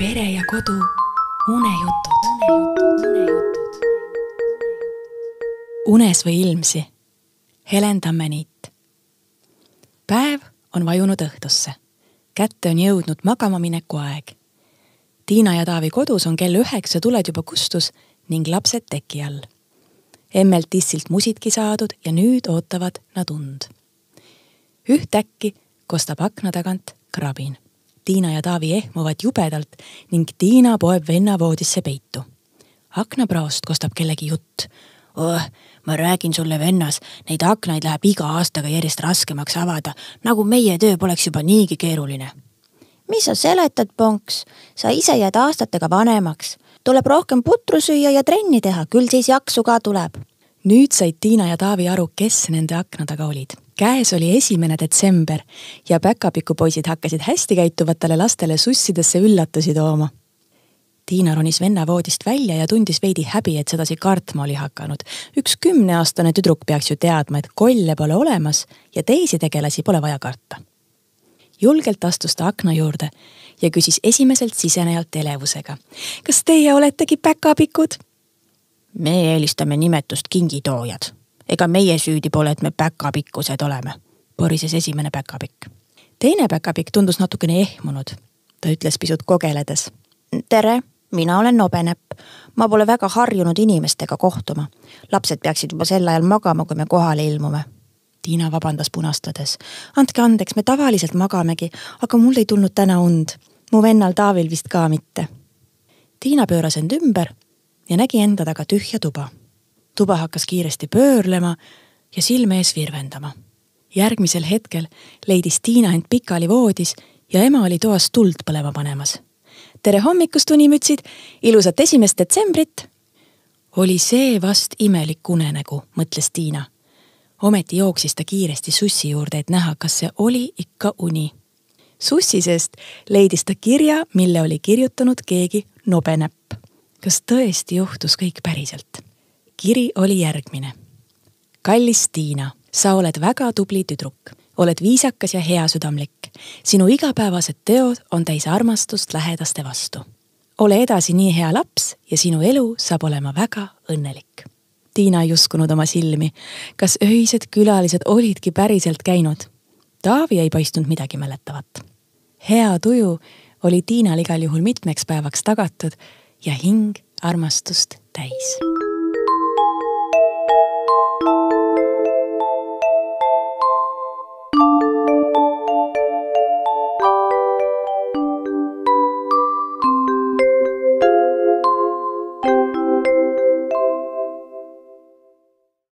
pere ja kodu unejutud. unes või ilmsi. Helen Tammeniit. päev on vajunud õhtusse. kätte on jõudnud magamamineku aeg. Tiina ja Taavi kodus on kell üheksa tuled juba kustus ning lapsed teki all. emmelt issilt musidki saadud ja nüüd ootavad nad und. ühtäkki kostab akna tagant krabin Tiina ja Taavi ehmuvad jubedalt ning Tiina poeb venna voodisse peitu. aknapraost kostab kellegi jutt. oh, ma räägin sulle, vennas, neid aknaid läheb iga aastaga järjest raskemaks avada, nagu meie töö poleks juba niigi keeruline. mis sa seletad, Ponks, sa ise jääd aastatega vanemaks. tuleb rohkem putru süüa ja trenni teha, küll siis jaksu ka tuleb. nüüd said Tiina ja Taavi aru, kes nende akna taga olid käes oli esimene detsember ja päkapikupoisid hakkasid hästi käituvatele lastele sussidesse üllatusi tooma. Tiina ronis venna voodist välja ja tundis veidi häbi, et sedasi kartma oli hakanud. üks kümneaastane tüdruk peaks ju teadma, et kolle pole olemas ja teisi tegelasi pole vaja karta. julgelt astus ta akna juurde ja küsis esimeselt sisenejalt elevusega. kas teie oletegi päkapikud? me eelistame nimetust kingitoojad ega meie süüdi pole, et me päkapikkused oleme. porises esimene päkapikk. teine päkapikk tundus natukene ehmunud. ta ütles pisut kogeledes. tere, mina olen Nobenepp. ma pole väga harjunud inimestega kohtuma. lapsed peaksid juba sel ajal magama, kui me kohale ilmume Tiina vabandas punastades. andke andeks, me tavaliselt magamegi, aga mul ei tulnud täna und. mu vennal Taavil vist ka mitte. Tiina pööras end ümber ja nägi enda taga tühja tuba tuba hakkas kiiresti pöörlema ja silme ees virvendama. järgmisel hetkel leidis Tiina end pikali voodis ja ema oli toas tuld põlema panemas. tere hommikust, unimütsid, ilusat esimest detsembrit. oli see vast imelik unenägu, mõtles Tiina. ometi jooksis ta kiiresti sussi juurde, et näha, kas see oli ikka uni. sussi seest leidis ta kirja, mille oli kirjutanud keegi nobenäpp kas tõesti juhtus kõik päriselt? kiri oli järgmine. kallis Tiina, sa oled väga tubli tüdruk, oled viisakas ja heasüdamlik. sinu igapäevased teod on täis armastust lähedaste vastu. ole edasi nii hea laps ja sinu elu saab olema väga õnnelik. Tiina ei uskunud oma silmi. kas öised külalised olidki päriselt käinud? Taavi ei paistnud midagi mäletavat. hea tuju oli Tiinal igal juhul mitmeks päevaks tagatud ja hing armastust täis